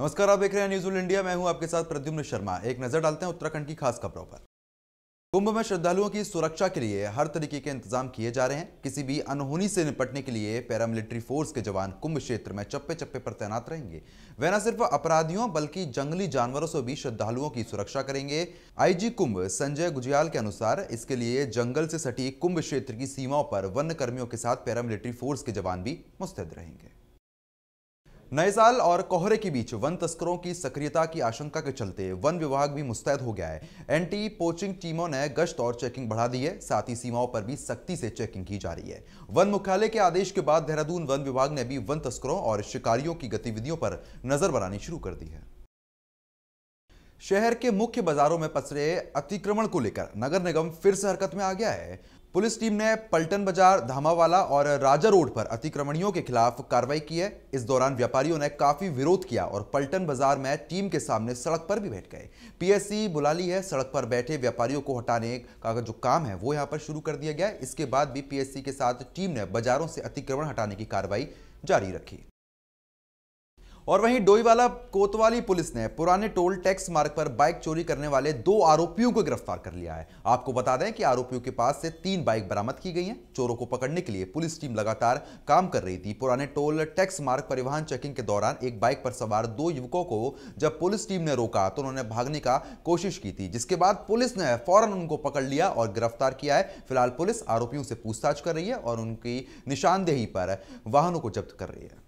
नमस्कार आप देख रहे हैं न्यूज इंडिया मैं हूं आपके साथ प्रद्युम्न शर्मा एक नजर डालते हैं उत्तराखंड की खास खबरों पर कुंभ में श्रद्धालुओं की सुरक्षा के लिए हर तरीके के इंतजाम किए जा रहे हैं किसी भी अनहोनी से निपटने के लिए पैरामिलिट्री फोर्स के जवान कुंभ क्षेत्र में चप्पे चप्पे पर तैनात रहेंगे वे न सिर्फ अपराधियों बल्कि जंगली जानवरों से भी श्रद्धालुओं की सुरक्षा करेंगे आईजी कुंभ संजय गुजियाल के अनुसार इसके लिए जंगल से सटी कुंभ क्षेत्र की सीमाओं पर वन्य कर्मियों के साथ पैरामिलिट्री फोर्स के जवान भी मुस्तैद रहेंगे नए साल और कोहरे के बीच वन तस्करों की सक्रियता की आशंका के चलते वन विभाग भी मुस्तैद हो गया है एंटी पोचिंग टीमों ने गश्त और चेकिंग बढ़ा दी है साथ ही सीमाओं पर भी सख्ती से चेकिंग की जा रही है वन मुख्यालय के आदेश के बाद देहरादून वन विभाग ने भी वन तस्करों और शिकारियों की गतिविधियों पर नजर बनानी शुरू कर दी है शहर के मुख्य बाजारों में पसरे अतिक्रमण को लेकर नगर निगम फिर से हरकत में आ गया है पुलिस टीम ने पलटन बाजार धामावाला और राजा रोड पर अतिक्रमणियों के खिलाफ कार्रवाई की है इस दौरान व्यापारियों ने काफी विरोध किया और पलटन बाजार में टीम के सामने सड़क पर भी बैठ गए पीएससी बुला ली है सड़क पर बैठे व्यापारियों को हटाने का जो काम है वो यहां पर शुरू कर दिया गया इसके बाद भी पीएससी के साथ टीम ने बाजारों से अतिक्रमण हटाने की कार्रवाई जारी रखी और वहीं डोईवाला कोतवाली पुलिस ने पुराने टोल टैक्स मार्ग पर बाइक चोरी करने वाले दो आरोपियों को गिरफ्तार कर लिया है आपको बता दें कि आरोपियों के पास से तीन बाइक बरामद की गई हैं चोरों को पकड़ने के लिए पुलिस टीम लगातार काम कर रही थी पुराने टोल टैक्स मार्ग परिवहन चेकिंग के दौरान एक बाइक पर सवार दो युवकों को जब पुलिस टीम ने रोका तो उन्होंने भागने का कोशिश की थी जिसके बाद पुलिस ने फौरन उनको पकड़ लिया और गिरफ्तार किया है फिलहाल पुलिस आरोपियों से पूछताछ कर रही है और उनकी निशानदेही पर वाहनों को जब्त कर रही है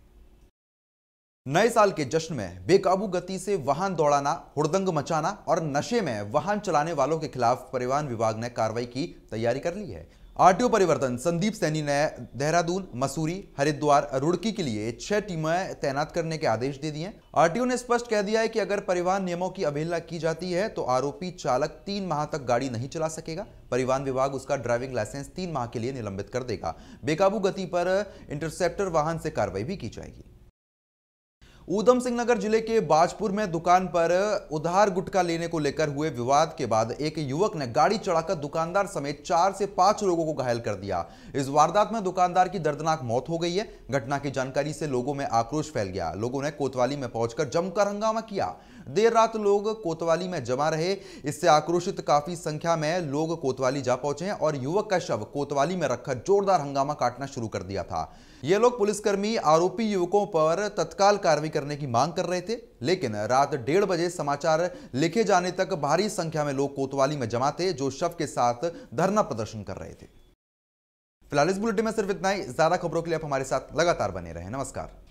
नए साल के जश्न में बेकाबू गति से वाहन दौड़ाना हुड़दंग मचाना और नशे में वाहन चलाने वालों के खिलाफ परिवहन विभाग ने कार्रवाई की तैयारी कर ली है आरटीओ परिवर्तन संदीप सैनी ने देहरादून मसूरी हरिद्वार रुड़की के लिए छह टीमें तैनात करने के आदेश दे दिए आरटीओ ने स्पष्ट कह दिया है कि अगर परिवहन नियमों की अवहेलना की जाती है तो आरोपी चालक तीन माह तक गाड़ी नहीं चला सकेगा परिवहन विभाग उसका ड्राइविंग लाइसेंस तीन माह के लिए निलंबित कर देगा बेकाबू गति पर इंटरसेप्टर वाहन से कार्रवाई भी की जाएगी ऊधम सिंह नगर जिले के बाजपुर में दुकान पर उधार गुटखा लेने को लेकर हुए विवाद के बाद एक युवक ने गाड़ी चढ़ाकर दुकानदार समेत चार से पांच लोगों को घायल कर दिया इस वारदात में दुकानदार की दर्दनाक मौत हो गई है घटना की जानकारी से लोगों में आक्रोश फैल गया लोगों ने कोतवाली में पहुंचकर जमकर हंगामा किया देर रात लोग कोतवाली में जमा रहे इससे आक्रोशित काफी संख्या में लोग कोतवाली जा पहुंचे और युवक का शव कोतवाली में रखकर जोरदार हंगामा काटना शुरू कर दिया था ये लोग पुलिसकर्मी आरोपी युवकों पर तत्काल कार्रवाई करने की मांग कर रहे थे लेकिन रात डेढ़ बजे समाचार लिखे जाने तक भारी संख्या में लोग कोतवाली में जमा थे जो शव के साथ धरना प्रदर्शन कर रहे थे फिलहाल इस बुलेटिन में सिर्फ इतना ही ज्यादा खबरों के लिए आप हमारे साथ लगातार बने रहे नमस्कार